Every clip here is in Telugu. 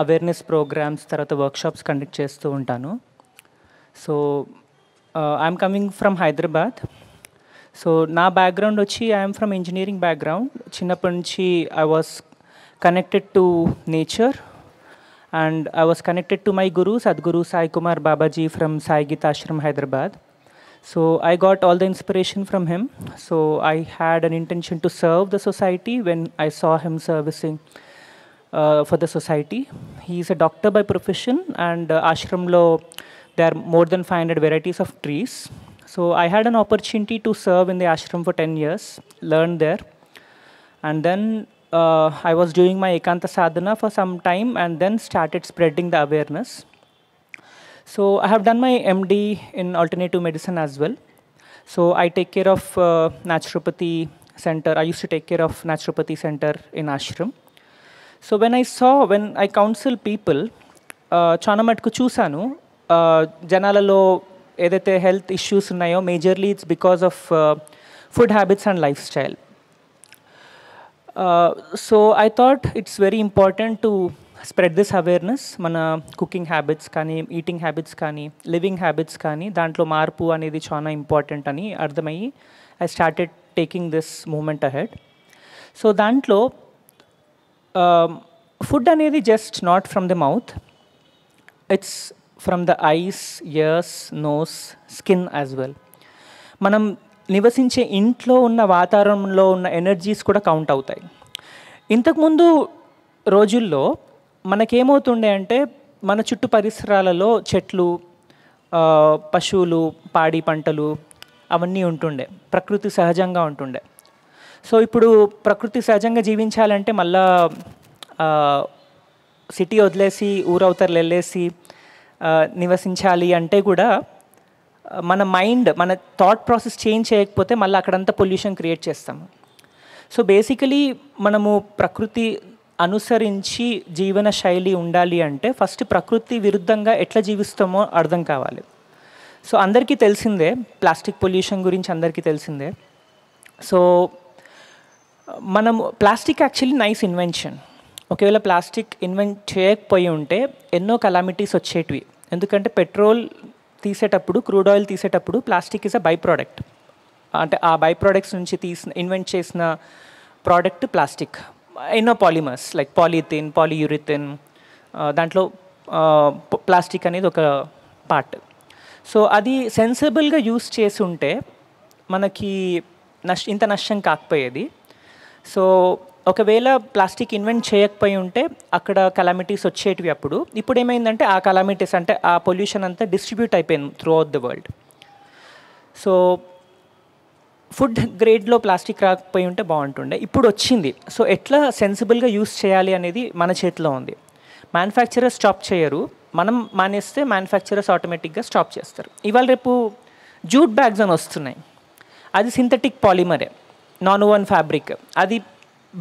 అవేర్నెస్ ప్రోగ్రామ్స్ తర్వాత వర్క్షాప్స్ కండక్ట్ చేస్తూ ఉంటాను so I'm coming from Hyderabad so నా బ్యాక్గ్రౌండ్ వచ్చి ఐఎమ్ ఫ్రమ్ ఇంజనీరింగ్ బ్యాక్గ్రౌండ్ చిన్నప్పటి నుంచి I was connected to nature and I was connected to my guru Sadguru Sai Kumar Babaji from Sai Geetashram Hyderabad so I got all the inspiration from him so I had an intention to serve the society when I saw him servicing Uh, for the society. He is a doctor by profession and uh, ashramlo there are more than 500 varieties of trees. So I had an opportunity to serve in the ashram for 10 years, learn there. And then uh, I was doing my Ekanta Sadhana for some time and then started spreading the awareness. So I have done my MD in alternative medicine as well. So I take care of uh, naturopathy center. I used to take care of naturopathy center in ashram. So when I saw when I counsel people చాలా మటుకు చూశాను uh, జనాలలో ఏదైతే హెల్త్ ఇష్యూస్ ఉన్నాయో majorly it's because of food habits and lifestyle so I thought it's very important to spread this awareness మన కుకింగ్ హ్యాబిట్స్ కానీ ఈటింగ్ హ్యాబిట్స్ కానీ లివింగ్ హ్యాబిట్స్ కానీ దాంట్లో మార్పు అనేది చాలా ఇంపార్టెంట్ అని అర్థమయ్యి I started taking this movement ahead so దాంట్లో ఫుడ్ um, అనేది just not from the mouth it's from the eyes ears nose skin as well మనం నివసించే ఇంట్లో ఉన్న వాతావరణంలో ఉన్న ఎనర్జీస్ కూడా కౌంట్ అవుతాయి ఇంతకుముందు రోజుల్లో మనకేమవుతుండే అంటే మన చుట్టూ పరిసరాలలో చెట్లు పశువులు పాడి పంటలు అవన్నీ ఉంటుండే ప్రకృతి సహజంగా ఉంటుండే సో ఇప్పుడు ప్రకృతి సహజంగా జీవించాలంటే మళ్ళా సిటీ వదిలేసి ఊరవతలు వెళ్ళేసి నివసించాలి అంటే కూడా మన మైండ్ మన థాట్ ప్రాసెస్ చేంజ్ చేయకపోతే మళ్ళీ అక్కడంతా పొల్యూషన్ క్రియేట్ చేస్తాము సో బేసికలీ మనము ప్రకృతి అనుసరించి జీవన శైలి ఉండాలి అంటే ఫస్ట్ ప్రకృతి విరుద్ధంగా ఎట్లా జీవిస్తామో అర్థం కావాలి సో అందరికీ తెలిసిందే ప్లాస్టిక్ పొల్యూషన్ గురించి అందరికీ తెలిసిందే సో మనం ప్లాస్టిక్ యాక్చువల్లీ నైస్ ఇన్వెన్షన్ ఒకవేళ ప్లాస్టిక్ ఇన్వెంట్ చేయకపోయి ఉంటే ఎన్నో కలామిటీస్ వచ్చేటివి ఎందుకంటే పెట్రోల్ తీసేటప్పుడు క్రూడ్ ఆయిల్ తీసేటప్పుడు plastic is a by product అంటే ఆ బై ప్రోడక్ట్స్ నుంచి తీసిన ఇన్వెంట్ చేసిన ప్రోడక్ట్ ప్లాస్టిక్ ఎన్నో పాలిమర్స్ లైక్ పాలిథిన్ పాలియూరిథిన్ దాంట్లో ప్లాస్టిక్ అనేది ఒక పార్ట్ సో అది సెన్సిబుల్గా యూస్ చేసి ఉంటే మనకి నష్ ఇంత నష్టం కాకపోయేది సో ఒకవేళ ప్లాస్టిక్ ఇన్వెంట్ చేయకపోయి ఉంటే అక్కడ కలామిటీస్ వచ్చేటివి అప్పుడు ఇప్పుడు ఏమైందంటే ఆ కలామిటీస్ అంటే ఆ పొల్యూషన్ అంతా డిస్ట్రిబ్యూట్ అయిపోయింది throughout the world so food గ్రేడ్లో ప్లాస్టిక్ రాకపోయి ఉంటే బాగుంటుండే ఇప్పుడు వచ్చింది సో ఎట్లా సెన్సిబుల్గా యూస్ చేయాలి అనేది మన చేతిలో ఉంది మ్యానుఫ్యాక్చరర్స్ స్టాప్ చేయరు మనం మానేస్తే మ్యానుఫ్యాక్చరర్స్ ఆటోమేటిక్గా స్టాప్ చేస్తారు ఇవాళ రేపు జూట్ బ్యాగ్స్ అని వస్తున్నాయి అది సింథటిక్ పాలిమరే నాన్ ఓవన్ ఫ్యాబ్రిక్ అది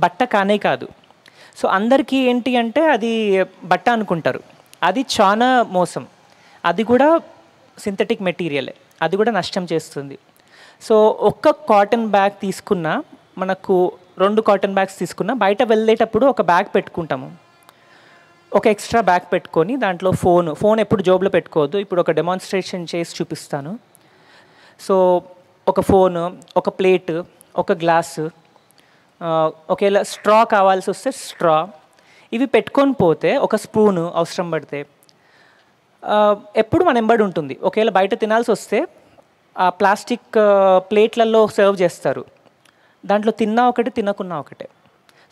బట్ట కానే కాదు సో అందరికీ ఏంటి అంటే అది బట్ట అనుకుంటారు అది చాలా మోసం అది కూడా సింథటిక్ మెటీరియలే అది కూడా నష్టం చేస్తుంది సో ఒక్క కాటన్ బ్యాగ్ తీసుకున్న మనకు రెండు కాటన్ బ్యాగ్స్ తీసుకున్న బయట వెళ్ళేటప్పుడు ఒక బ్యాగ్ పెట్టుకుంటాము ఒక ఎక్స్ట్రా బ్యాగ్ పెట్టుకొని దాంట్లో ఫోన్ ఫోన్ ఎప్పుడు జోబులో పెట్టుకోవద్దు ఇప్పుడు ఒక డెమాన్స్ట్రేషన్ చేసి చూపిస్తాను సో ఒక ఫోన్ ఒక ప్లేటు ఒక గ్లాసు ఒకవేళ స్ట్రా కావాల్సి వస్తే స్ట్రా ఇవి పెట్టుకొని పోతే ఒక స్పూను అవసరం పడితే ఎప్పుడు మన ఎంబడి ఉంటుంది ఒకవేళ బయట తినాల్సి వస్తే ఆ ప్లాస్టిక్ ప్లేట్లలో సర్వ్ చేస్తారు దాంట్లో తిన్నా ఒకటి తినకున్నా ఒకటే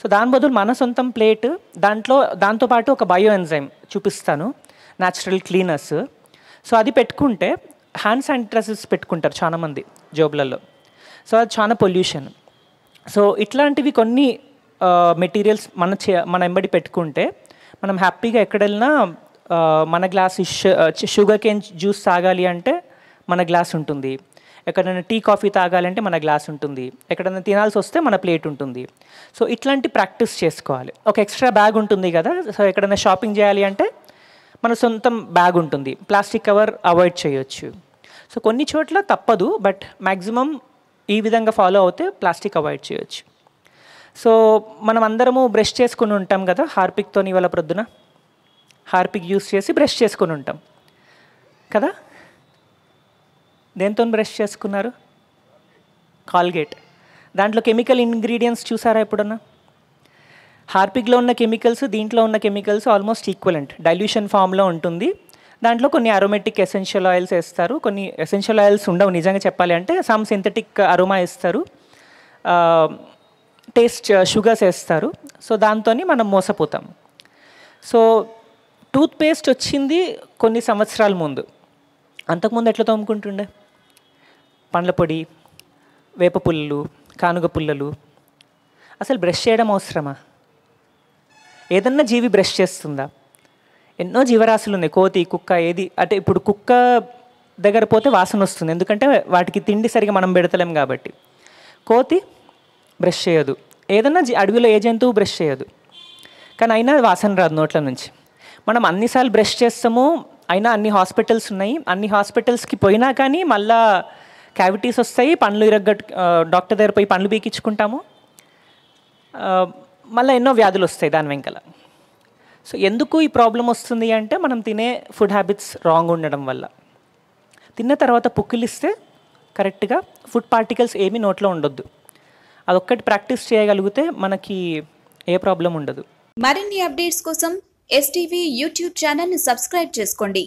సో దాని బదులు మన సొంతం ప్లేట్ దాంట్లో దాంతోపాటు ఒక బయో ఎంజైమ్ చూపిస్తాను న్యాచురల్ క్లీనర్స్ సో అది పెట్టుకుంటే హ్యాండ్ శానిటైజర్స్ పెట్టుకుంటారు చాలామంది జోబులలో సో అది చాలా పొల్యూషన్ సో ఇట్లాంటివి కొన్ని మెటీరియల్స్ మన చే మన ఎంబడి పెట్టుకుంటే మనం హ్యాపీగా ఎక్కడ వెళ్ళినా మన గ్లాస్ షుగర్ కేన్ జ్యూస్ తాగాలి అంటే మన గ్లాస్ ఉంటుంది ఎక్కడైనా టీ కాఫీ తాగాలంటే మన గ్లాస్ ఉంటుంది ఎక్కడైనా తినాల్సి వస్తే మన ప్లేట్ ఉంటుంది సో ఇట్లాంటి ప్రాక్టీస్ చేసుకోవాలి ఒక ఎక్స్ట్రా బ్యాగ్ ఉంటుంది కదా సో ఎక్కడైనా షాపింగ్ చేయాలి అంటే మన సొంతం బ్యాగ్ ఉంటుంది ప్లాస్టిక్ కవర్ అవాయిడ్ చేయొచ్చు సో కొన్ని చోట్ల తప్పదు బట్ మ్యాక్సిమం ఈ విధంగా ఫాలో అవుతే ప్లాస్టిక్ అవాయిడ్ చేయొచ్చు సో మనం అందరము బ్రష్ చేసుకుని ఉంటాం కదా హార్పిక్తో ఇవాళ ప్రొద్దున హార్పిక్ యూస్ చేసి బ్రష్ చేసుకుని ఉంటాం కదా దేంతో బ్రష్ చేసుకున్నారు కాల్గేట్ దాంట్లో కెమికల్ ఇంగ్రీడియంట్స్ చూసారా ఎప్పుడన్నా హార్పిక్లో ఉన్న కెమికల్స్ దీంట్లో ఉన్న కెమికల్స్ ఆల్మోస్ట్ ఈక్వలెంట్ డైల్యూషన్ ఫామ్లో ఉంటుంది దాంట్లో కొన్ని అరోమెటిక్ ఎసెన్షియల్ ఆయిల్స్ వేస్తారు కొన్ని ఎసెన్షియల్ ఆయిల్స్ ఉండవు నిజంగా చెప్పాలి అంటే సమ్ సింథటిక్ అరోమా ఇస్తారు టేస్ట్ షుగర్స్ వేస్తారు సో దాంతో మనం మోసపోతాం సో టూత్పేస్ట్ వచ్చింది కొన్ని సంవత్సరాల ముందు అంతకుముందు ఎట్లా తోముకుంటుండే పండ్ల పొడి వేప పుల్లలు కానుగ పుల్లలు అసలు బ్రష్ చేయడం అవసరమా ఏదన్నా జీవి బ్రష్ చేస్తుందా ఎన్నో జీవరాశులు ఉన్నాయి కోతి కుక్క ఏది అంటే ఇప్పుడు కుక్క దగ్గర పోతే వాసన వస్తుంది ఎందుకంటే వాటికి తిండి సరిగా మనం పెడతలేం కాబట్టి కోతి బ్రష్ చేయదు ఏదన్నా అడవిలో ఏ జంతువు బ్రష్ చేయదు కానీ అయినా వాసన రాదు నోట్ల నుంచి మనం అన్నిసార్లు బ్రష్ చేస్తాము అయినా అన్ని హాస్పిటల్స్ ఉన్నాయి అన్ని హాస్పిటల్స్కి పోయినా కానీ మళ్ళా క్యావిటీస్ వస్తాయి పండ్లు ఇరగ్గట్టు డాక్టర్ దగ్గర పోయి పండ్లు పీకించుకుంటాము మళ్ళీ ఎన్నో వ్యాధులు వస్తాయి దాని వెంకల సో ఎందుకు ఈ ప్రాబ్లం వస్తుంది అంటే మనం తినే ఫుడ్ హ్యాబిట్స్ రాంగ్ ఉండడం వల్ల తిన్న తర్వాత పుక్కిలిస్తే కరెక్ట్గా ఫుడ్ పార్టికల్స్ ఏమీ నోట్లో ఉండొద్దు అదొక్కటి ప్రాక్టీస్ చేయగలిగితే మనకి ఏ ప్రాబ్లం ఉండదు మరిన్ని అప్డేట్స్ కోసం ఎస్టీవీ యూట్యూబ్ ఛానల్ని సబ్స్క్రైబ్ చేసుకోండి